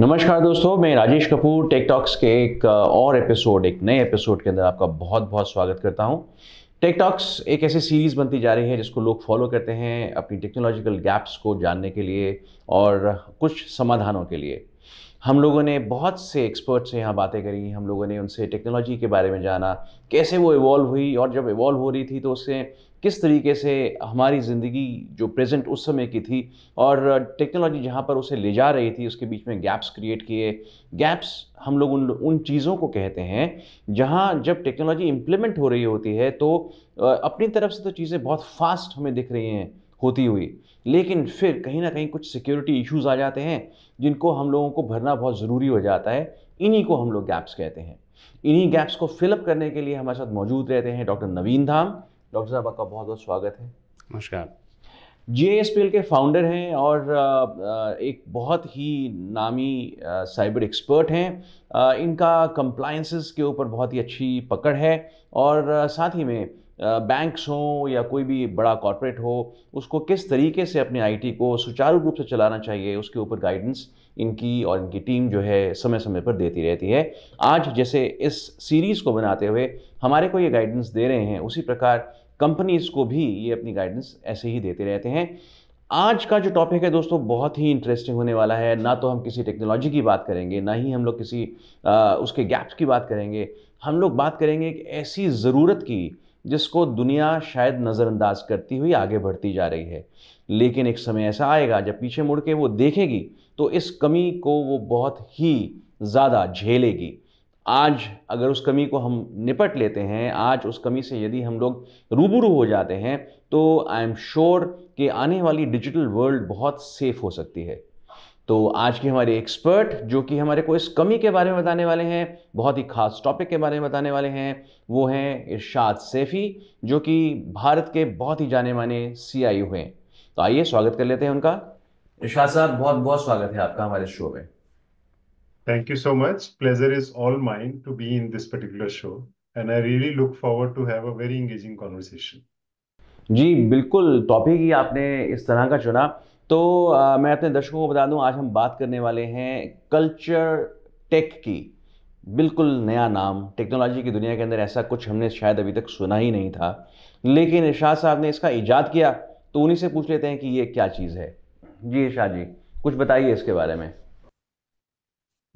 नमस्कार दोस्तों मैं राजेश कपूर टेकटॉक्स के एक और एपिसोड एक नए एपिसोड के अंदर आपका बहुत बहुत स्वागत करता हूं टेकटॉक्स एक ऐसी सीरीज़ बनती जा रही है जिसको लोग फॉलो करते हैं अपनी टेक्नोलॉजिकल गैप्स को जानने के लिए और कुछ समाधानों के लिए हम लोगों ने बहुत से एक्सपर्ट्स से यहाँ बातें करी हम लोगों ने उनसे टेक्नोलॉजी के बारे में जाना कैसे वो इवॉल्व हुई और जब इवॉल्व हो रही थी तो उससे किस तरीके से हमारी ज़िंदगी जो प्रेजेंट उस समय की थी और टेक्नोलॉजी जहाँ पर उसे ले जा रही थी उसके बीच में गैप्स क्रिएट किए गैप्स हम लोग उन उन चीज़ों को कहते हैं जहाँ जब टेक्नोलॉजी इम्प्लीमेंट हो रही होती है तो अपनी तरफ से तो चीज़ें बहुत फास्ट हमें दिख रही हैं होती हुई लेकिन फिर कहीं ना कहीं कुछ सिक्योरिटी इश्यूज आ जाते हैं जिनको हम लोगों को भरना बहुत ज़रूरी हो जाता है इन्हीं को हम लोग गैप्स कहते हैं इन्हीं गैप्स को फिलअप करने के लिए हमारे साथ मौजूद रहते हैं डॉक्टर नवीन धाम डॉक्टर साहब आपका बहुत बहुत स्वागत है नमस्कार जे के फाउंडर हैं और एक बहुत ही नामी साइबर एक्सपर्ट हैं इनका कंप्लायंसेस के ऊपर बहुत ही अच्छी पकड़ है और साथ ही में बैंक्स हों या कोई भी बड़ा कॉरपोरेट हो उसको किस तरीके से अपने आईटी को सुचारू रूप से चलाना चाहिए उसके ऊपर गाइडेंस इनकी और इनकी टीम जो है समय समय पर देती रहती है आज जैसे इस सीरीज़ को बनाते हुए हमारे को ये गाइडेंस दे रहे हैं उसी प्रकार कंपनीज़ को भी ये अपनी गाइडेंस ऐसे ही देते रहते हैं आज का जो टॉपिक है दोस्तों बहुत ही इंटरेस्टिंग होने वाला है ना तो हम किसी टेक्नोलॉजी की बात करेंगे ना ही हम लोग किसी आ, उसके गैप्स की बात करेंगे हम लोग बात करेंगे एक ऐसी ज़रूरत की जिसको दुनिया शायद नज़रअंदाज करती हुई आगे बढ़ती जा रही है लेकिन एक समय ऐसा आएगा जब पीछे मुड़ के वो देखेगी तो इस कमी को वो बहुत ही ज़्यादा झेलेगी आज अगर उस कमी को हम निपट लेते हैं आज उस कमी से यदि हम लोग रूबरू हो जाते हैं तो आई एम श्योर कि आने वाली डिजिटल वर्ल्ड बहुत सेफ़ हो सकती है तो आज के हमारे एक्सपर्ट जो कि हमारे को इस कमी के बारे में बताने वाले हैं बहुत ही खास टॉपिक के बारे में बताने वाले हैं वो हैं इरशाद सेफी जो कि भारत के बहुत ही जाने माने सी आई हुए हैं तो आइए स्वागत कर लेते हैं उनका इरशाद साहब बहुत बहुत स्वागत है आपका हमारे शो में thank you so much pleasure is all mine to be in this particular show and I really look forward to have a very engaging conversation ji बिल्कुल टॉपिक ही आपने इस तरह का चुना तो आ, मैं अपने दर्शकों को बता दूं आज हम बात करने वाले हैं कल्चर टेक की बिल्कुल नया नाम टेक्नोलॉजी की दुनिया के अंदर ऐसा कुछ हमने शायद अभी तक सुना ही नहीं था लेकिन इर्शाद साहब ने इसका ईजाद किया तो उन्हीं से पूछ लेते हैं कि ये क्या चीज़ है जी इर्शाद जी कुछ बताइए इसके बारे में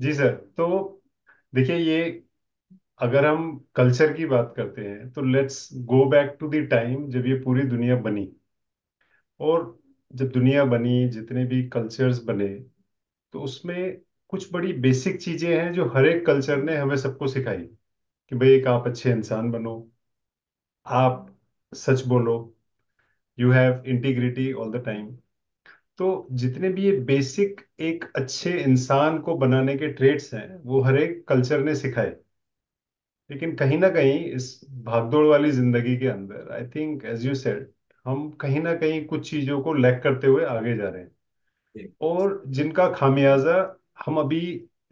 जी सर तो देखिए ये अगर हम कल्चर की बात करते हैं तो let's go back to the time जब ये पूरी दुनिया बनी और जब दुनिया बनी जितने भी कल्चर्स बने तो उसमें कुछ बड़ी बेसिक चीजें हैं जो हर एक कल्चर ने हमें सबको सिखाई कि भाई एक आप अच्छे इंसान बनो आप सच बोलो you have integrity all the time तो जितने भी ये बेसिक एक अच्छे इंसान को बनाने के ट्रेड्स हैं वो हर एक कल्चर ने सिखाए लेकिन कहीं ना कहीं इस भागदौड़ वाली जिंदगी के अंदर I think as you said हम कहीं ना कहीं कुछ चीजों को लैक करते हुए आगे जा रहे हैं और जिनका खामियाजा हम अभी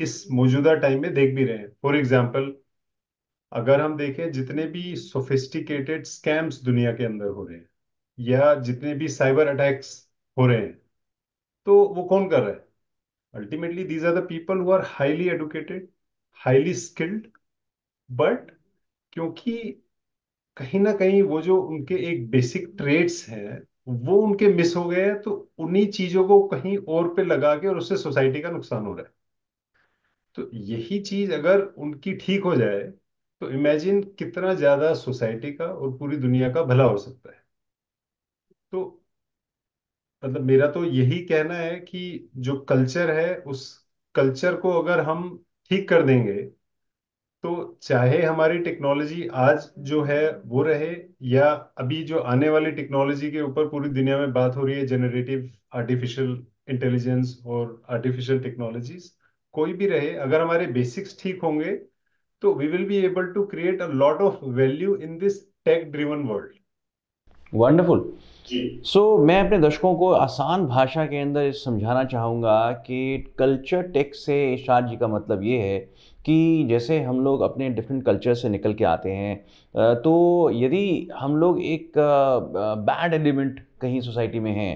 इस मौजूदा टाइम में देख भी रहे हैं फॉर एग्जाम्पल अगर हम देखें जितने भी सोफिस्टिकेटेड स्कैम्स दुनिया के अंदर हो रहे हैं या जितने भी साइबर अटैक्स हो रहे हैं तो वो कौन कर रहा है ultimately these are the people who are highly educated highly skilled but क्योंकि कहीं ना कहीं वो जो उनके एक बेसिक ट्रेड्स हैं वो उनके मिस हो गए हैं तो उन्हीं चीजों को कहीं और पे लगा के और उससे सोसाइटी का नुकसान हो रहा है तो यही चीज अगर उनकी ठीक हो जाए तो इमेजिन कितना ज्यादा सोसाइटी का और पूरी दुनिया का भला हो सकता है तो मतलब मेरा तो यही कहना है कि जो कल्चर है उस कल्चर को अगर हम ठीक कर देंगे तो चाहे हमारी टेक्नोलॉजी आज जो है वो रहे या अभी जो आने वाली टेक्नोलॉजी के ऊपर पूरी दुनिया में बात हो रही है जेनरेटिव आर्टिफिशियल इंटेलिजेंस और आर्टिफिशियल टेक्नोलॉजीज कोई भी रहे अगर हमारे बेसिक्स ठीक होंगे तो we will be able to create a lot of value in this tech driven world wonderful so so, मैं अपने दर्शकों को आसान भाषा के अंदर समझाना चाहूँगा कि कल्चर टेक से इशार जी का मतलब ये है कि जैसे हम लोग अपने डिफरेंट कल्चर से निकल के आते हैं तो यदि हम लोग एक बैड एलिमेंट कहीं सोसाइटी में हैं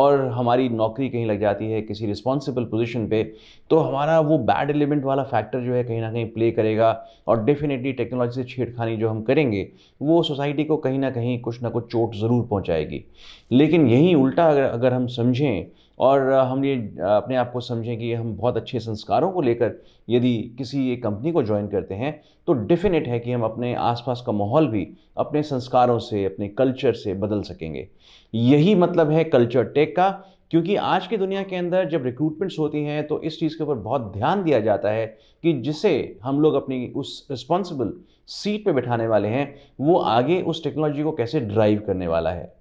और हमारी नौकरी कहीं लग जाती है किसी रिस्पॉन्सिबल पोजीशन पे तो हमारा वो बैड एलिमेंट वाला फैक्टर जो है कहीं ना कहीं प्ले करेगा और डेफिनेटली टेक्नोलॉजी से छेड़खानी जो हम करेंगे वो सोसाइटी को कहीं ना कहीं कुछ ना कुछ चोट ज़रूर पहुँचाएगी लेकिन यहीं उल्टा अगर अगर हम समझें और हम ये अपने आप को समझें कि हम बहुत अच्छे संस्कारों को लेकर यदि किसी एक कंपनी को ज्वाइन करते हैं तो डेफिनेट है कि हम अपने आसपास का माहौल भी अपने संस्कारों से अपने कल्चर से बदल सकेंगे यही मतलब है कल्चर टेक का क्योंकि आज की दुनिया के अंदर जब रिक्रूटमेंट्स होती हैं तो इस चीज़ के ऊपर बहुत ध्यान दिया जाता है कि जिसे हम लोग अपनी उस रिस्पॉन्सिबल सीट पर बैठाने वाले हैं वो आगे उस टेक्नोलॉजी को कैसे ड्राइव करने वाला है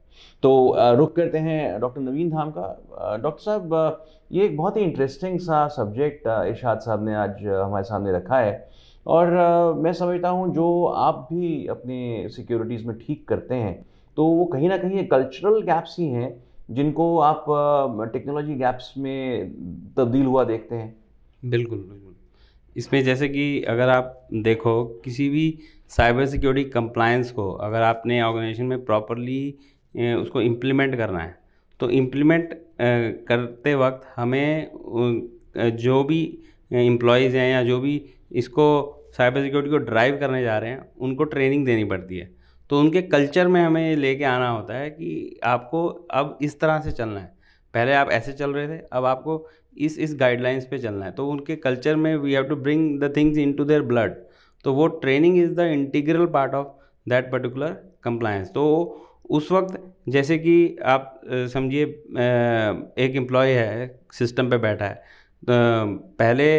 तो रुख करते हैं डॉक्टर नवीन धाम का डॉक्टर साहब ये एक बहुत ही इंटरेस्टिंग सा सब्जेक्ट इरशाद साहब ने आज हमारे सामने रखा है और मैं समझता हूँ जो आप भी अपने सिक्योरिटीज़ में ठीक करते हैं तो वो कहीं ना कहीं कल्चरल गैप्स ही हैं जिनको आप टेक्नोलॉजी गैप्स में तब्दील हुआ देखते हैं बिल्कुल बिल्कुल इसमें जैसे कि अगर आप देखो किसी भी साइबर सिक्योरिटी कंप्लायंस को अगर आपने ऑर्गेनाइजेशन में प्रॉपरली उसको इम्प्लीमेंट करना है तो इम्प्लीमेंट करते वक्त हमें जो भी एम्प्लॉयज़ हैं या जो भी इसको साइबर सिक्योरिटी को ड्राइव करने जा रहे हैं उनको ट्रेनिंग देनी पड़ती है तो उनके कल्चर में हमें ये लेके आना होता है कि आपको अब इस तरह से चलना है पहले आप ऐसे चल रहे थे अब आपको इस इस गाइडलाइंस पे चलना है तो उनके कल्चर में we have to bring the things in to their blood तो वो training is the integral part of that particular compliance तो उस वक्त जैसे कि आप समझिए एक एम्प्लॉय है सिस्टम पे बैठा है तो पहले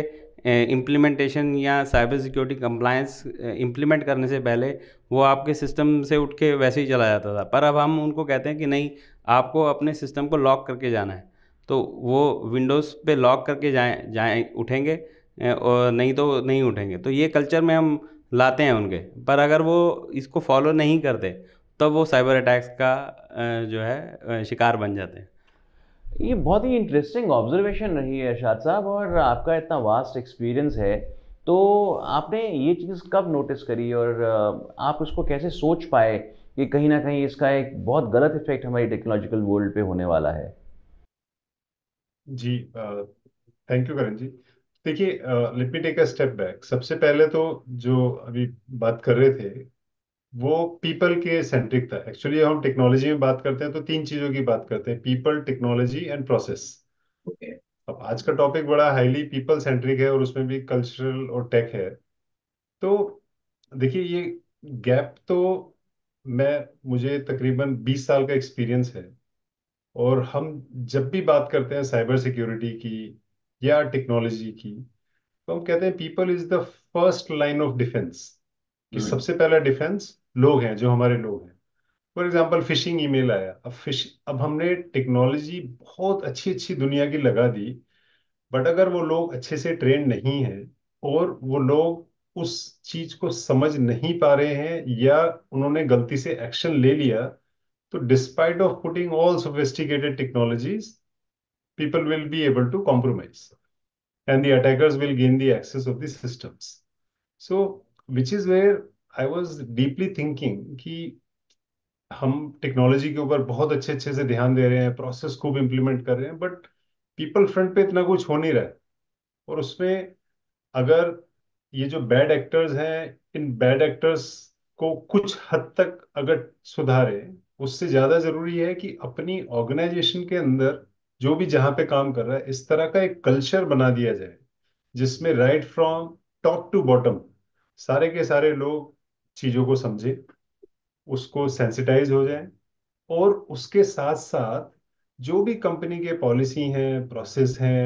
इम्प्लीमेंटेशन या साइबर सिक्योरिटी कंप्लायंस इम्प्लीमेंट करने से पहले वो आपके सिस्टम से उठ के वैसे ही चला जाता था पर अब हम उनको कहते हैं कि नहीं आपको अपने सिस्टम को लॉक करके जाना है तो वो विंडोज़ पे लॉक करके जाए जाएँ उठेंगे और नहीं तो नहीं उठेंगे तो ये कल्चर में हम लाते हैं उनके पर अगर वो इसको फॉलो नहीं करते तब वो साइबर अटैक्स का जो है शिकार बन जाते हैं ये बहुत ही इंटरेस्टिंग ऑब्जर्वेशन रही है इरशाद साहब और आपका इतना वास्ट एक्सपीरियंस है तो आपने ये चीज़ कब नोटिस करी और आप उसको कैसे सोच पाए कि कहीं ना कहीं इसका एक बहुत गलत इफेक्ट हमारी टेक्नोलॉजिकल वर्ल्ड पे होने वाला है जी थैंक यू करण जी देखिए let me take a step back सबसे पहले तो जो अभी बात कर रहे थे वो पीपल के सेंट्रिक था एक्चुअली हम टेक्नोलॉजी में बात करते हैं तो तीन चीजों की बात करते हैं पीपल टेक्नोलॉजी एंड प्रोसेस अब आज का टॉपिक बड़ा हाईली पीपल सेंट्रिक है और उसमें भी कल्चरल और टेक है तो देखिए ये गैप तो मैं मुझे तकरीबन 20 साल का एक्सपीरियंस है और हम जब भी बात करते हैं साइबर सिक्योरिटी की या टेक्नोलॉजी की तो हम कहते हैं people is the first line of defence कि hmm। सबसे पहला डिफेंस लोग हैं जो हमारे लोग हैं फॉर एग्जाम्पल फिशिंग ई आया अब फिश अब हमने टेक्नोलॉजी बहुत अच्छी अच्छी दुनिया की लगा दी बट अगर वो लोग अच्छे से ट्रेन नहीं हैं और वो लोग उस चीज को समझ नहीं पा रहे हैं या उन्होंने गलती से एक्शन ले लिया तो despite of putting all sophisticated technologies people will be able to compromise and the attackers will gain the access of the systems so which is where I was deeply thinking कि हम technology के ऊपर बहुत अच्छे अच्छे से ध्यान दे रहे हैं प्रोसेस खूब इम्प्लीमेंट कर रहे हैं बट पीपल फ्रंट पे इतना कुछ हो नहीं रहा है और उसमें अगर ये जो बैड एक्टर्स हैं इन बैड एक्टर्स को कुछ हद तक अगर सुधारे उससे ज़्यादा ज़रूरी है कि अपनी ऑर्गेनाइजेशन के अंदर जो भी जहाँ पे काम कर रहा है इस तरह का एक कल्चर बना दिया जाए जिसमें right from top to bottom सारे के सारे लोग चीज़ों को समझे उसको सेंसिटाइज हो जाए और उसके साथ साथ जो भी कंपनी के पॉलिसी हैं प्रोसेस हैं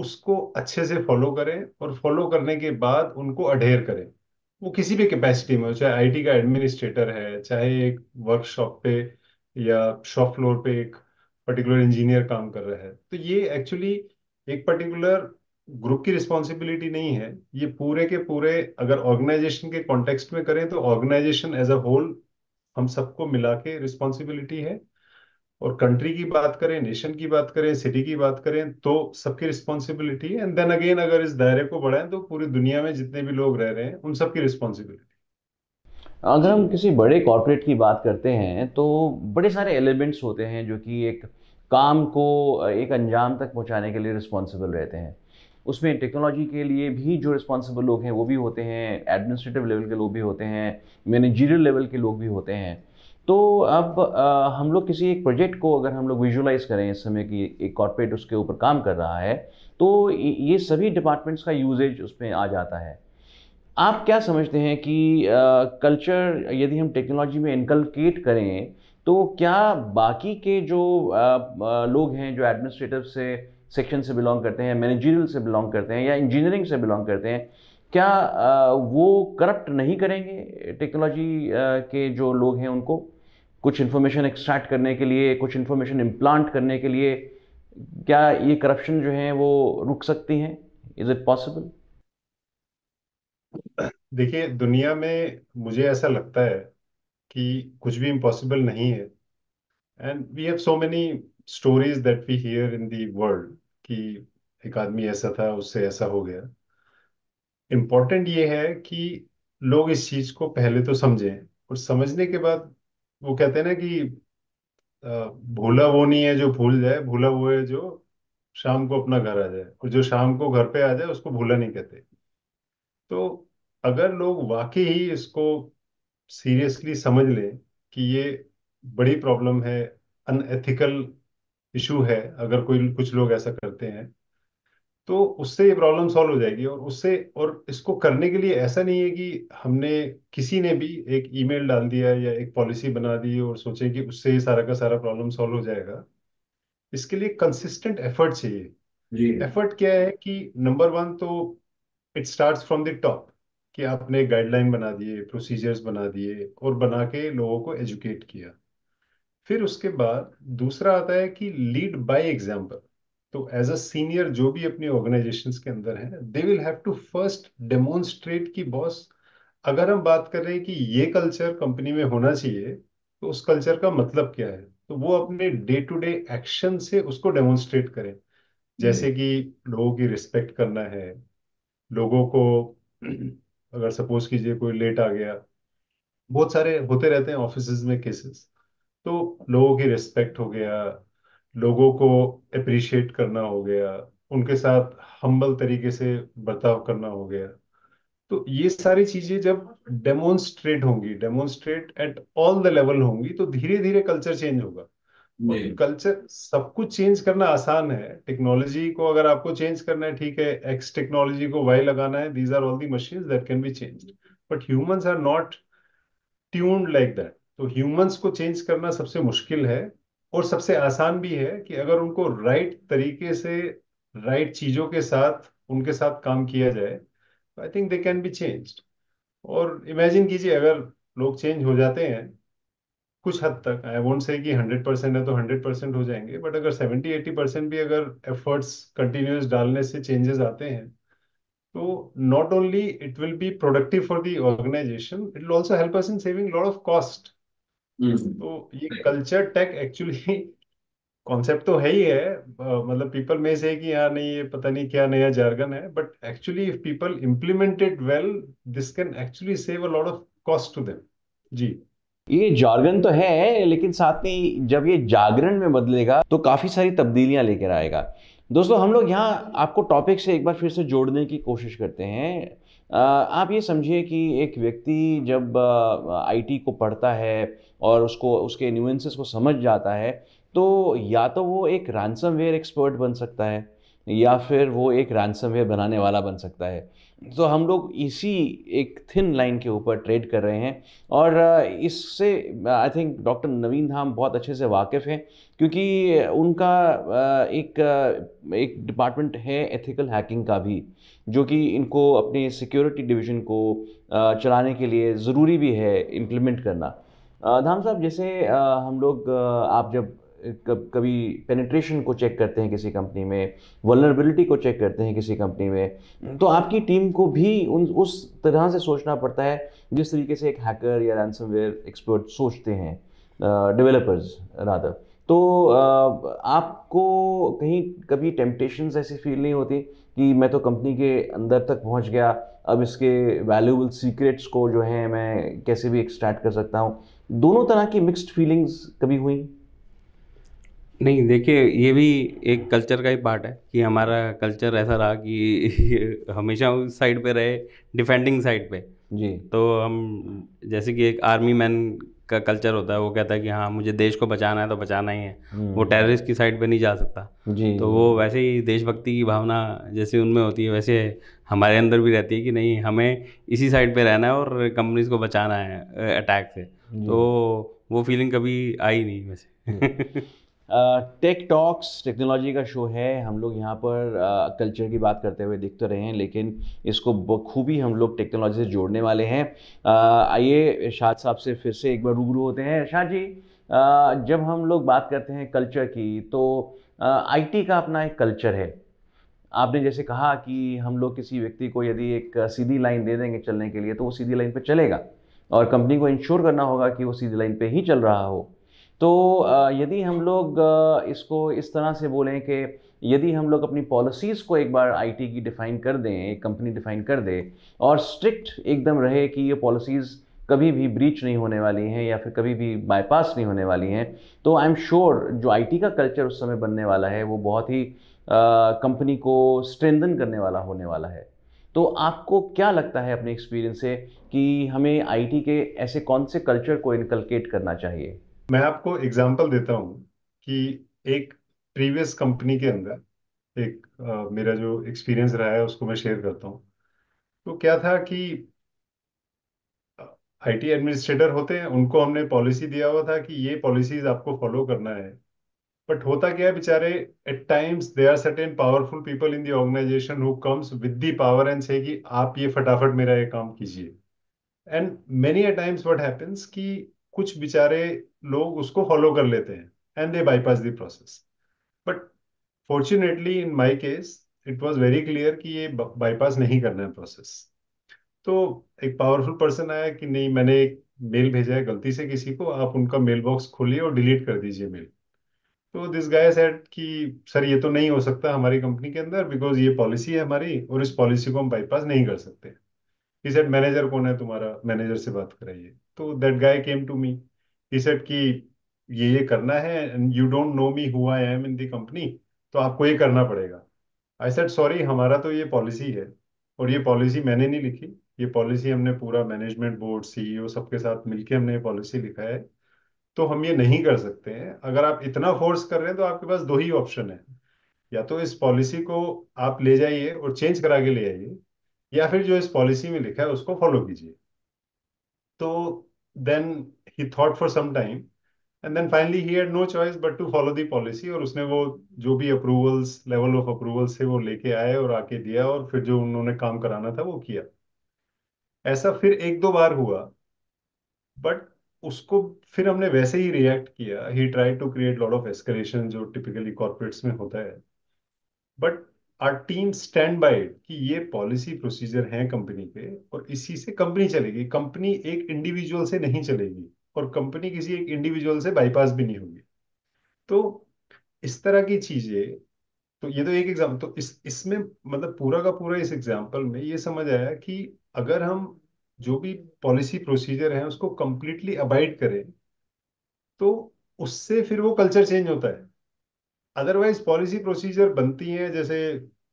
उसको अच्छे से फॉलो करें और फॉलो करने के बाद उनको अडेयर करें वो किसी भी कैपेसिटी में हो चाहे आईटी का एडमिनिस्ट्रेटर है चाहे एक वर्कशॉप पे या शॉप फ्लोर पे एक पर्टिकुलर इंजीनियर काम कर रहा है तो ये एक्चुअली एक पर्टिकुलर ग्रुप की रिस्पॉन्सिबिलिटी नहीं है ये पूरे के पूरे अगर ऑर्गेनाइजेशन के कॉन्टेक्स्ट में करें तो ऑर्गेनाइजेशन एज अ होल हम सबको मिला के रिस्पॉन्सिबिलिटी है और कंट्री की बात करें नेशन की बात करें सिटी की बात करें तो सबकी रिस्पॉन्सिबिलिटी है एंड देन अगेन अगर इस दायरे को बढ़ाएं तो पूरी दुनिया में जितने भी लोग रह रहे हैं उन सबकी रिस्पॉन्सिबिलिटी अगर हम किसी बड़े कॉरपोरेट की बात करते हैं तो बड़े सारे एलिमेंट्स होते हैं जो कि एक काम को एक अंजाम तक पहुंचाने के लिए रिस्पॉन्सिबल रहते हैं उसमें टेक्नोलॉजी के लिए भी जो रिस्पॉन्सिबल लोग हैं वो भी होते हैं एडमिनिस्ट्रेटिव लेवल के लोग भी होते हैं मैनेजरियल लेवल के लोग भी होते हैं तो अब आ, हम लोग किसी एक प्रोजेक्ट को अगर हम लोग विजुलाइज करें इस समय कि एक कॉरपोरेट उसके ऊपर काम कर रहा है तो ये सभी डिपार्टमेंट्स का यूजेज उसमें आ जाता है आप क्या समझते हैं कि कल्चर यदि हम टेक्नोलॉजी में इनकलकेट करें तो क्या बाकी के जो आ, आ, लोग हैं जो एडमिनिस्ट्रेटिव से सेक्शन से बिलोंग करते हैं मैनेजरियल से बिलोंग करते हैं या इंजीनियरिंग से बिलोंग करते हैं क्या आ, वो करप्ट नहीं करेंगे टेक्नोलॉजी के जो लोग हैं उनको कुछ इन्फॉर्मेशन एक्सट्रैक्ट करने के लिए कुछ इन्फॉर्मेशन इम्प्लांट करने के लिए क्या ये करप्शन जो है वो रुक सकती हैं इज़ इट पॉसिबल देखिए दुनिया में मुझे ऐसा लगता है कि कुछ भी इम्पॉसिबल नहीं है and we have so many stories that we hear in the कि एक आदमी ऐसा था उससे ऐसा हो गया इम्पोर्टेंट ये है कि लोग इस चीज को पहले तो समझें और समझने के बाद वो कहते हैं ना कि भूला वो नहीं है जो भूल जाए भूला वो है जो शाम को अपना घर आ जाए और जो शाम को घर पे आ जाए उसको भूला नहीं कहते तो अगर लोग वाकई ही इसको सीरियसली समझ लें कि ये बड़ी प्रॉब्लम है अनएथिकल इशू है अगर कोई कुछ लोग ऐसा करते हैं तो उससे ये प्रॉब्लम सॉल्व हो जाएगी और उससे और इसको करने के लिए ऐसा नहीं है कि हमने किसी ने भी एक ईमेल डाल दिया या एक पॉलिसी बना दी और सोचे कि उससे ही सारा का सारा प्रॉब्लम सॉल्व हो जाएगा इसके लिए कंसिस्टेंट एफर्ट चाहिए एफर्ट क्या है कि नंबर वन तो it start from the top कि आपने गाइडलाइन बना दिए प्रोसीजर्स बना दिए और बना के लोगों को एजुकेट किया फिर उसके बाद दूसरा आता है कि लीड बाय एग्जाम्पल तो एज अ सीनियर जो भी अपने ऑर्गेनाइजेशंस के अंदर है they will have to first demonstrate कि बॉस अगर हम बात कर रहे हैं कि ये कल्चर कंपनी में होना चाहिए तो उस कल्चर का मतलब क्या है तो वो अपने डे टू डे एक्शन से उसको डेमोन्स्ट्रेट करें जैसे हम्म। कि लोगों की रिस्पेक्ट करना है लोगों को अगर सपोज कीजिए कोई लेट आ गया बहुत सारे होते रहते हैं ऑफिस में केसेस तो लोगों की रिस्पेक्ट हो गया लोगों को अप्रिशिएट करना हो गया उनके साथ हम्बल तरीके से बर्ताव करना हो गया तो ये सारी चीजें जब डेमोन्स्ट्रेट होंगी demonstrate at all the level होंगी तो धीरे धीरे कल्चर चेंज होगा कल्चर सब कुछ चेंज करना आसान है टेक्नोलॉजी को अगर आपको चेंज करना है ठीक है एक्स टेक्नोलॉजी को वाई लगाना है these are all the machine that can be change but humans are not tuned like that तो ह्यूमंस को चेंज करना सबसे मुश्किल है और सबसे आसान भी है कि अगर उनको राइट तरीके से राइट चीजों के साथ उनके साथ काम किया जाए I think they can be change और इमेजिन कीजिए अगर लोग चेंज हो जाते हैं कुछ हद तक आई वोट से कि हंड्रेड परसेंट है तो हंड्रेड परसेंट हो जाएंगे बट अगर सेवेंटी एट्टी परसेंट भी अगर एफर्ट्स कंटिन्यूस डालने से चेंजेस आते हैं तो not only it will be productive for the organisation it will also help us in saving lot of cost hmm. तो ये कल्चर टेक एक्चुअली कॉन्सेप्ट तो है ही है मतलब पीपल में से कि यार नहीं ये पता नहीं क्या नया जार्गन है but actually if people implemented well this can actually save a lot of cost to them जी ये जार्गन तो है लेकिन साथ में जब ये जागरण में बदलेगा तो काफ़ी सारी तब्दीलियां लेकर आएगा दोस्तों हम लोग यहाँ आपको टॉपिक से एक बार फिर से जोड़ने की कोशिश करते हैं आप ये समझिए कि एक व्यक्ति जब आईटी को पढ़ता है और उसको उसके न्यूएंसेस को समझ जाता है तो या तो वो एक वेयर एक्सपर्ट बन सकता है या फिर वो एक रैंसमवेयर बनाने वाला बन सकता है तो हम लोग इसी एक थिन लाइन के ऊपर ट्रेड कर रहे हैं और इससे आई थिंक डॉक्टर नवीन धाम बहुत अच्छे से वाकिफ़ हैं क्योंकि उनका एक एक डिपार्टमेंट है एथिकल हैकिंग का भी जो कि इनको अपने सिक्योरिटी डिवीज़न को चलाने के लिए ज़रूरी भी है इम्प्लीमेंट करना धाम साहब जैसे हम लोग आप जब कभी पेनिट्रेशन को चेक करते हैं किसी कंपनी में वलनरेबिलिटी को चेक करते हैं किसी कंपनी में तो आपकी टीम को भी उन उस तरह से सोचना पड़ता है जिस तरीके से एक हैकर या रैनसमवेयर एक्सपर्ट सोचते हैं डेवलपर्स राधव तो आपको कहीं कभी टेम्पटेशंस ऐसी फील नहीं होती कि मैं तो कंपनी के अंदर तक पहुंच गया अब इसके वैल्यूबल सीक्रेट्स को जो है मैं कैसे भी एक्सट्रैक्ट कर सकता हूँ दोनों तरह की मिक्स्ड फीलिंग्स कभी हुई नहीं देखिए ये भी एक कल्चर का ही पार्ट है कि हमारा कल्चर ऐसा रहा कि हमेशा उस साइड पे रहे डिफेंडिंग साइड पे जी तो हम जैसे कि एक आर्मी मैन का कल्चर होता है वो कहता है कि हाँ मुझे देश को बचाना है तो बचाना ही है हम्म। वो टेररिस्ट की साइड पे नहीं जा सकता जी तो वो वैसे ही देशभक्ति की भावना जैसे उनमें होती है वैसे हमारे अंदर भी रहती है कि नहीं हमें इसी साइड पे रहना है और कंपनीज को बचाना है अटैक से तो वो फीलिंग कभी आई नहीं वैसे हम्म। टेक टॉक्स टेक्नोलॉजी का शो है हम लोग यहाँ पर कल्चर uh, की बात करते हुए दिख तो रहे हैं लेकिन इसको बखूबी हम लोग टेक्नोलॉजी से जोड़ने वाले हैं आइए शाह साहब से फिर से एक बार रूबरू होते हैं शाह जी uh, जब हम लोग बात करते हैं कल्चर की तो आईटी uh, का अपना एक कल्चर है आपने जैसे कहा कि हम लोग किसी व्यक्ति को यदि एक सीधी लाइन दे देंगे चलने के लिए तो वो सीधी लाइन पर चलेगा और कंपनी को इंश्योर करना होगा कि वो सीधी लाइन पे ही चल रहा हो तो यदि हम लोग इसको इस तरह से बोलें कि यदि हम लोग अपनी पॉलिसीज़ को एक बार आईटी की डिफ़ाइन कर दें एक कंपनी डिफ़ाइन कर दे और स्ट्रिक्ट एकदम रहे कि ये पॉलिसीज़ कभी भी ब्रीच नहीं होने वाली हैं या फिर कभी भी बाईपास नहीं होने वाली हैं तो आई एम श्योर जो आईटी का कल्चर उस समय बनने वाला है वो बहुत ही कंपनी को स्ट्रेंदन करने वाला होने वाला है तो आपको क्या लगता है अपने एक्सपीरियंस से कि हमें आईटी के ऐसे कौन से कल्चर को इनकलकेट करना चाहिए मैं आपको एग्जांपल देता हूँ कि एक प्रीवियस कंपनी के अंदर एक आ, मेरा जो एक्सपीरियंस रहा है उसको मैं शेयर करता हूँ तो क्या था कि आईटी एडमिनिस्ट्रेटर होते हैं उनको हमने पॉलिसी दिया हुआ था कि ये पॉलिसीज आपको फॉलो करना है बट होता क्या है बेचारे at times they are certain powerful people in the organisation organisation who comes with the power and say कि आप ये फटाफट मेरा ये काम कीजिए and many a times what happens कि कुछ बेचारे लोग उसको फॉलो कर लेते हैं and they bypass the process but fortunately in my case it was very clear कि ये बाईपास नहीं करना है प्रोसेस तो एक पावरफुल पर्सन आया कि नहीं मैंने एक मेल भेजा है गलती से किसी को आप उनका मेल बॉक्स खोलिए और डिलीट कर दीजिए मेल तो दिस गाय सेड कि सर ये तो नहीं हो सकता हमारी कंपनी के अंदर बिकॉज ये पॉलिसी है हमारी और इस पॉलिसी को हम बाईपास नहीं कर सकते सेट मैनेजर कौन है तुम्हारा मैनेजर से बात कराइए तो that guy came to me he said कि ये ये करना है you don't know me who I am in the company तो आपको ये करना पड़ेगा आई सेट सॉरी हमारा तो ये पॉलिसी है और ये पॉलिसी मैंने नहीं लिखी ये पॉलिसी हमने पूरा मैनेजमेंट बोर्ड सीईओ सबके साथ मिलके हमने ये पॉलिसी लिखा है तो हम ये नहीं कर सकते हैं अगर आप इतना फोर्स कर रहे हैं तो आपके पास दो ही ऑप्शन है या तो इस पॉलिसी को आप ले जाइए और चेंज करा के ले आइए या फिर जो इस पॉलिसी में लिखा है उसको फॉलो कीजिए तो then he thought for some time and then finally he had no choice but to follow the policy और उसने वो जो भी अप्रूवल्स लेवल ऑफ अप्रूवल्स थे वो लेके आए और आके दिया और फिर जो उन्होंने काम कराना था वो किया ऐसा फिर एक दो बार हुआ बट उसको फिर हमने वैसे ही रिएक्ट किया he try to create lot of escalation जो टिपिकली कॉर्पोरेट्स में होता है but our team stand by कि ये पॉलिसी प्रोसीजर है कंपनी के और इसी से कंपनी चलेगी कंपनी एक इंडिविजुअल से नहीं चलेगी और कंपनी किसी एक इंडिविजुअल से बाईपास भी नहीं होगी तो इस तरह की चीजें तो ये तो एक एग्जाम्पल तो इस इसमें मतलब पूरा का पूरा इस एग्जाम्पल में ये समझ आया कि अगर हम जो भी पॉलिसी प्रोसीजर है उसको कंप्लीटली अवॉइड करें तो उससे फिर वो कल्चर चेंज होता है अदरवाइज पॉलिसी प्रोसीजर बनती है जैसे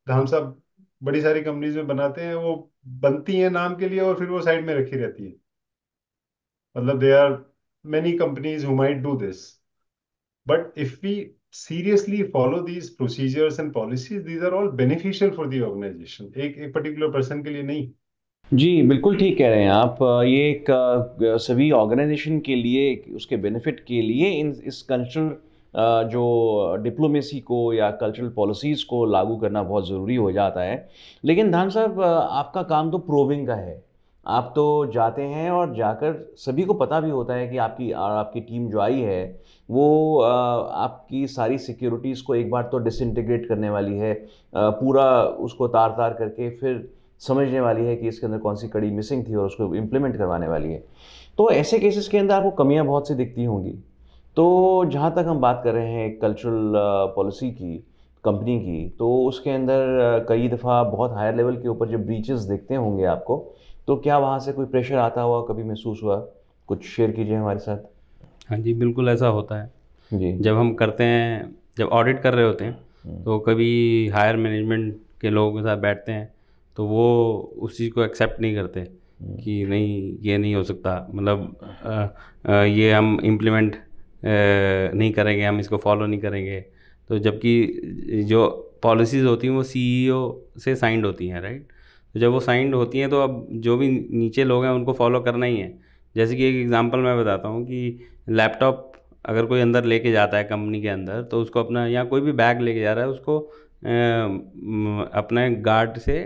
धाम साहब बड़ी सारी कंपनीज में बनाते हैं वो बनती हैं नाम के लिए और फिर वो साइड में रखी रहती है मतलब they are many companies who might do this but if we seriously follow these procedures and policies these are all beneficial for the organisation एक एक पर्टिकुलर पर्सन के लिए नहीं जी बिल्कुल ठीक कह रहे हैं आप ये एक सभी ऑर्गेनाइजेशन के लिए उसके बेनिफिट के लिए इन इस कंस्टर जो डिप्लोमेसी को या कल्चरल पॉलिसीज़ को लागू करना बहुत ज़रूरी हो जाता है लेकिन धान साहब आपका काम तो प्रोविंग का है आप तो जाते हैं और जाकर सभी को पता भी होता है कि आपकी आपकी टीम जो आई है वो आपकी सारी सिक्योरिटीज़ को एक बार तो डिसइंटीग्रेट करने वाली है पूरा उसको तार तार करके फिर समझने वाली है कि इसके अंदर कौन सी कड़ी मिसिंग थी और उसको इम्प्लीमेंट करवाने वाली है तो ऐसे केसेस के अंदर आपको कमियां बहुत सी दिखती होंगी तो जहाँ तक हम बात कर रहे हैं कल्चरल पॉलिसी uh, की कंपनी की तो उसके अंदर uh, कई दफ़ा बहुत हायर लेवल के ऊपर जब ब्रीचेस देखते होंगे आपको तो क्या वहाँ से कोई प्रेशर आता हुआ कभी महसूस हुआ कुछ शेयर कीजिए हमारे साथ हाँ जी बिल्कुल ऐसा होता है जी जब हम करते हैं जब ऑडिट कर रहे होते हैं हम्म। तो कभी हायर मैनेजमेंट के लोगों के साथ बैठते हैं तो वो उस चीज़ को एक्सेप्ट नहीं करते हम्म। कि नहीं ये नहीं हो सकता मतलब uh, ये हम इम्प्लीमेंट नहीं करेंगे हम इसको फॉलो नहीं करेंगे तो जबकि जो पॉलिसीज़ होती हैं वो सीईओ e से साइंड होती हैं राइट तो जब वो साइंड होती हैं तो अब जो भी नीचे लोग हैं उनको फॉलो करना ही है जैसे कि एक एग्ज़ाम्पल मैं बताता हूँ कि लैपटॉप अगर कोई अंदर लेके जाता है कंपनी के अंदर तो उसको अपना या कोई भी बैग लेके जा रहा है उसको अपने गार्ड से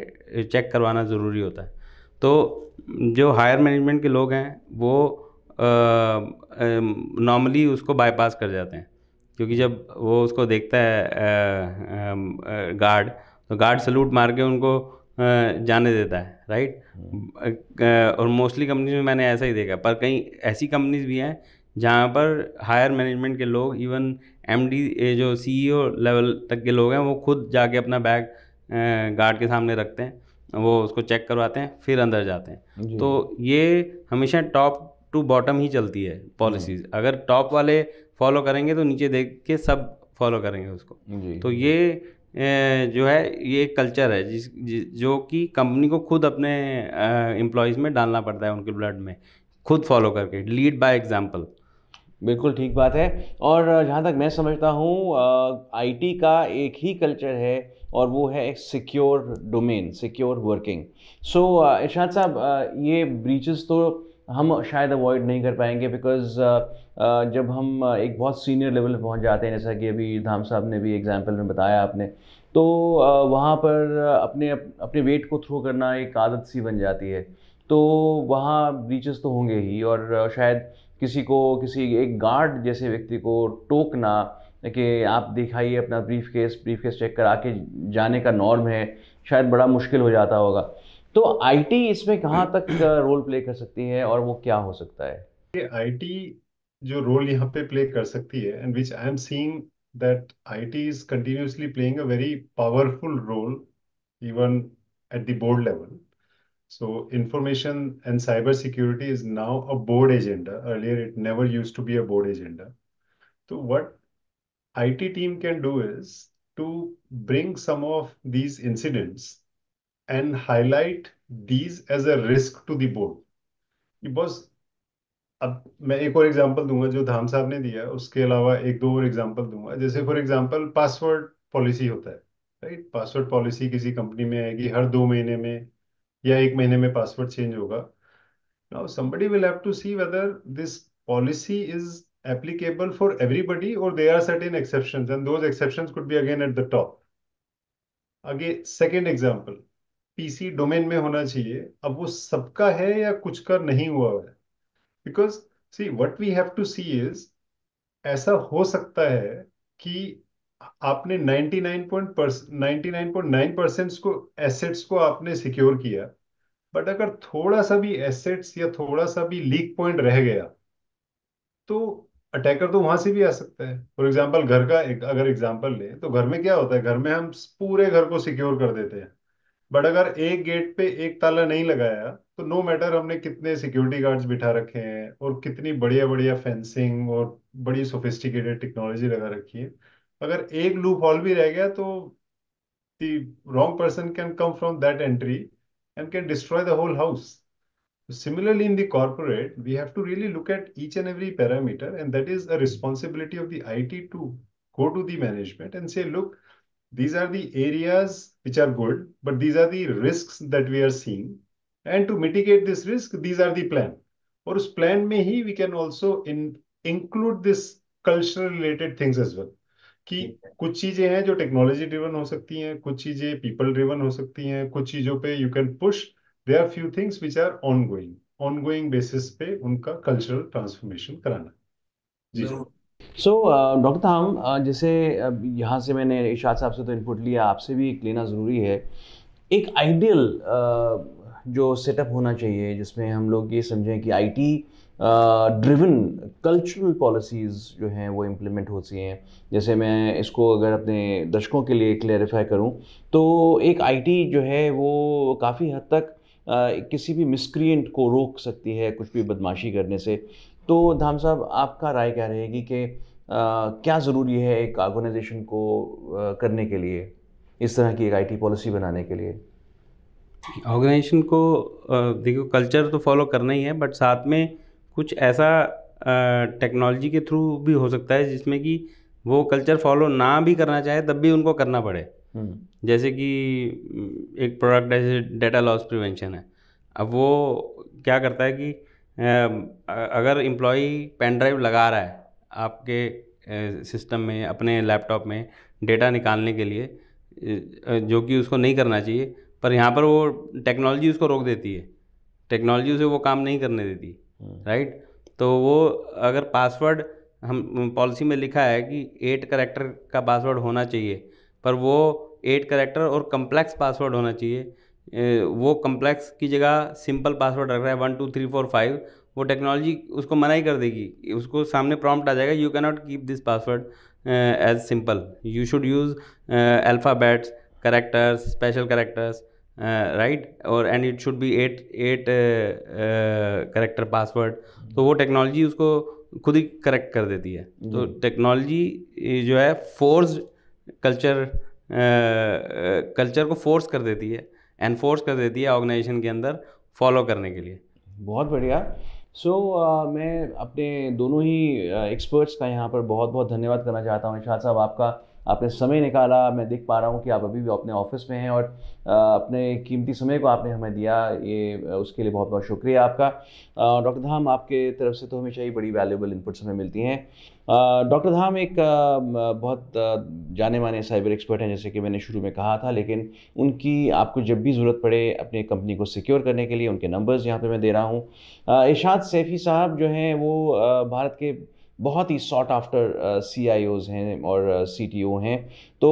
चेक करवाना ज़रूरी होता है तो जो हायर मैनेजमेंट के लोग हैं वो नॉर्मली उसको बाईपास कर जाते हैं क्योंकि जब वो उसको देखता है गार्ड तो गार्ड सलूट मार के उनको जाने देता है राइट और मोस्टली कंपनीज में मैंने ऐसा ही देखा पर कई ऐसी कंपनीज भी हैं जहाँ पर हायर मैनेजमेंट के लोग इवन एमडी जो सीईओ लेवल e तक के लोग हैं वो खुद जाके अपना बैग गार्ड के सामने रखते हैं वो उसको चेक करवाते हैं फिर अंदर जाते हैं तो ये हमेशा टॉप टू बॉटम ही चलती है पॉलिसीज हम्म। अगर टॉप वाले फॉलो करेंगे तो नीचे देख के सब फॉलो करेंगे उसको तो ये जो है ये एक कल्चर है जिस जो कि कंपनी को खुद अपने एम्प्लॉयज़ में डालना पड़ता है उनके ब्लड में खुद फॉलो करके लीड बाय एग्जाम्पल बिल्कुल ठीक बात है और जहाँ तक मैं समझता हूँ आईटी का एक ही कल्चर है और वो है एक secure domain secure working so Irshad साहब ये ब्रीचेस तो हम शायद अवॉइड नहीं कर पाएंगे बिकॉज uh, uh, जब हम uh, एक बहुत सीनियर लेवल पर पहुँच जाते हैं जैसा कि अभी धाम साहब ने भी एग्जाम्पल में बताया आपने तो वहाँ पर अपने अपने वेट को थ्रो करना एक आदत सी बन जाती है तो वहाँ ब्रीचेस तो होंगे ही और शायद किसी को किसी एक गार्ड जैसे व्यक्ति को टोकना कि आप दिखाइए अपना brief case brief case check करा के जाने का नॉर्म है शायद बड़ा मुश्किल हो जाता होगा तो आईटी इसमें कहाँ तक रोल प्ले कर सकती है और वो क्या हो सकता है आईटी जो रोल यहाँ पे प्ले कर सकती है and which I am seeing that IT is continuously playing a very powerful role even at board level so information and cyber security is now a board agenda earlier it never use to be a board agenda तो what IT team can do is to bring some of these incidents and highlight these as a risk to the board because अब मैं एक और example दूंगा जो धाम साहब ने दिया उसके अलावा एक दो और एग्जांपल दूंगा जैसे फॉर एग्जाम्पल पासवर्ड पॉलिसी होता है राइट पासवर्ड पॉलिसी किसी कंपनी में है हर दो महीने में या एक महीने में पासवर्ड चेंज होगा now somebody will have to see whether this policy is applicable for everybody और they are certain exception and those exception could be again at the top अगे सेकेंड एग्जाम्पल पीसी डोमेन में होना चाहिए अब वो सबका है या कुछ का नहीं हुआ है because see what we have to see is ऐसा हो सकता है कि आपने 99.9 परसेंट को एसेट्स को आपने सिक्योर किया बट अगर थोड़ा सा भी एसेट्स या थोड़ा सा भी लीक पॉइंट रह गया तो अटैकर तो वहां से भी आ सकता है फॉर एग्जाम्पल घर का एक, अगर एग्जाम्पल ले तो घर में क्या होता है घर में हम पूरे घर को सिक्योर कर देते हैं बट अगर एक गेट पे एक ताला नहीं लगाया तो नो मैटर हमने कितने सिक्योरिटी गार्ड्स बिठा रखे हैं और कितनी बढ़िया बढ़िया फेंसिंग और बड़ी सोफिस्टिकेटेड टेक्नोलॉजी लगा रखी है अगर एक लूप हॉल भी रह गया तो the wrong person can come from that entry and can destroy the whole house similarly in the we have to really look at each and every parameter and that is the responsibility of the IT to go to the management and say look These are the areas which are good, but these are the risks that we are seeing. And to mitigate this risk, these are the plan. और उस plan में ही we can also include this cultural related things as well कि कुछ चीजें हैं जो technology driven हो सकती हैं कुछ चीजें पीपल ड्रिवन हो सकती हैं कुछ चीजों पे you can push they are few things which are ongoing ongoing basis पे उनका कल्चरल ट्रांसफॉर्मेशन कराना जी सो डॉक्टर ताहम जैसे uh, यहाँ से मैंने इशाद साहब से तो इनपुट लिया आपसे भी एक लेना ज़रूरी है एक आइडियल uh, जो सेटअप होना चाहिए जिसमें हम लोग ये समझें कि आईटी ड्रिवन कल्चरल पॉलिसीज़ जो हैं वो इम्प्लीमेंट होती हैं जैसे मैं इसको अगर अपने दर्शकों के लिए क्लेरिफाई करूं तो एक आईटी जो है वो काफ़ी हद तक uh, किसी भी मिसक्रिएंट को रोक सकती है कुछ भी बदमाशी करने से तो धाम साहब आपका राय क्या रहेगी कि क्या ज़रूरी है एक ऑर्गेनाइजेशन को आ, करने के लिए इस तरह की एक आईटी पॉलिसी बनाने के लिए ऑर्गेनाइजेशन को देखो कल्चर तो फॉलो करना ही है बट साथ में कुछ ऐसा टेक्नोलॉजी के थ्रू भी हो सकता है जिसमें कि वो कल्चर फॉलो ना भी करना चाहे तब भी उनको करना पड़े हम्म। जैसे कि एक प्रोडक्ट जैसे डेटा लॉस प्रिवेंशन है अब वो क्या करता है कि अगर एम्प्लॉई पेन ड्राइव लगा रहा है आपके सिस्टम में अपने लैपटॉप में डेटा निकालने के लिए जो कि उसको नहीं करना चाहिए पर यहाँ पर वो टेक्नोलॉजी उसको रोक देती है टेक्नोलॉजी उसे वो काम नहीं करने देती राइट हम्म। तो वो अगर पासवर्ड हम पॉलिसी में लिखा है कि एट करेक्टर का पासवर्ड होना चाहिए पर वो एट करेक्टर और कम्प्लेक्स पासवर्ड होना चाहिए वो कम्प्लेक्स की जगह सिंपल पासवर्ड रख रहा है one two three four five वो टेक्नोलॉजी उसको मना ही कर देगी उसको सामने प्रॉम्प्ट आ जाएगा you cannot keep this password as simple you should use alphabets characters special characters right और and it should be at eight character password तो वो टेक्नोलॉजी उसको खुद ही करेक्ट कर देती है तो टेक्नोलॉजी जो है फोर्स कल्चर कल्चर को फोर्स कर देती है एनफोर्स कर देती है ऑर्गेनाइजेशन के अंदर फॉलो करने के लिए बहुत बढ़िया सो so, uh, मैं अपने दोनों ही एक्सपर्ट्स uh, का यहाँ पर बहुत बहुत धन्यवाद करना चाहता हूँ इशाद साहब आपका आपने समय निकाला मैं देख पा रहा हूँ कि आप अभी भी अपने ऑफिस में हैं और अपने कीमती समय को आपने हमें दिया ये उसके लिए बहुत बहुत शुक्रिया आपका डॉक्टर धाम आपके तरफ से तो हमेशा ही बड़ी वैल्यूबल इनपुट्स हमें मिलती हैं डॉक्टर धाम एक बहुत जाने माने साइबर एक्सपर्ट हैं जैसे कि मैंने शुरू में कहा था लेकिन उनकी आपको जब भी ज़रूरत पड़े अपनी कंपनी को सिक्योर करने के लिए उनके नंबर्स यहाँ पे मैं दे रहा हूँ इशाद सैफ़ी साहब जो हैं वो भारत के बहुत ही sought after CIOs हैं और सी टी ओ हैं तो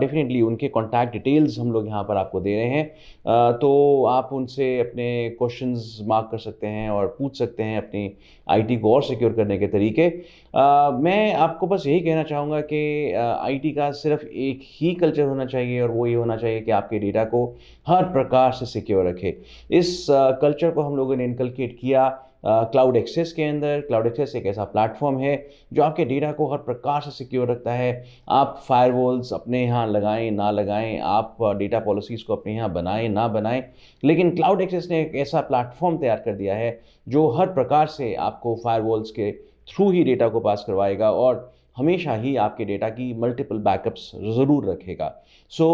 डेफिनेटली uh, उनके कॉन्टैक्ट डिटेल्स हम लोग यहाँ पर आपको दे रहे हैं uh, तो आप उनसे अपने क्वेश्चन मार्क कर सकते हैं और पूछ सकते हैं अपनी आई टी को और सिक्योर करने के तरीके uh, मैं आपको बस यही कहना चाहूँगा कि आई uh, टी का सिर्फ एक ही कल्चर होना चाहिए और वो ये होना चाहिए कि आपके डेटा को हर प्रकार से सिक्योर रखे इस कल्चर uh, को हम लोगों ने इनकलकेट किया क्लाउड एक्सेस के अंदर क्लाउड एक्सेस एक ऐसा प्लेटफॉर्म है जो आपके डेटा को हर प्रकार से सिक्योर रखता है आप फायरवॉल्स अपने यहाँ लगाएं ना लगाएं आप डेटा पॉलिसीज़ को अपने यहाँ बनाएं ना बनाएं लेकिन क्लाउड एक्सेस ने एक ऐसा प्लेटफॉर्म तैयार कर दिया है जो हर प्रकार से आपको फायरवॉल्स के थ्रू ही डेटा को पास करवाएगा और हमेशा ही आपके डेटा की मल्टीपल बैकअप्स ज़रूर रखेगा सो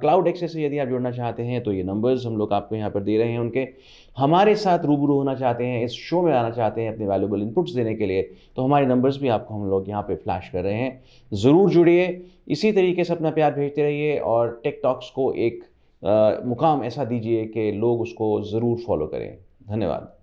क्लाउड एक्सेस से यदि आप जुड़ना चाहते हैं तो ये नंबर्स हम लोग आपको यहाँ पर दे रहे हैं उनके हमारे साथ रूबरू होना चाहते हैं इस शो में आना चाहते हैं अपने वैल्यूबल इनपुट्स देने के लिए तो हमारे नंबर्स भी आपको हम लोग यहाँ पे फ्लैश कर रहे हैं ज़रूर जुड़िए इसी तरीके से अपना प्यार भेजते रहिए और टिक टॉक्स को एक आ, मुकाम ऐसा दीजिए कि लोग उसको ज़रूर फॉलो करें धन्यवाद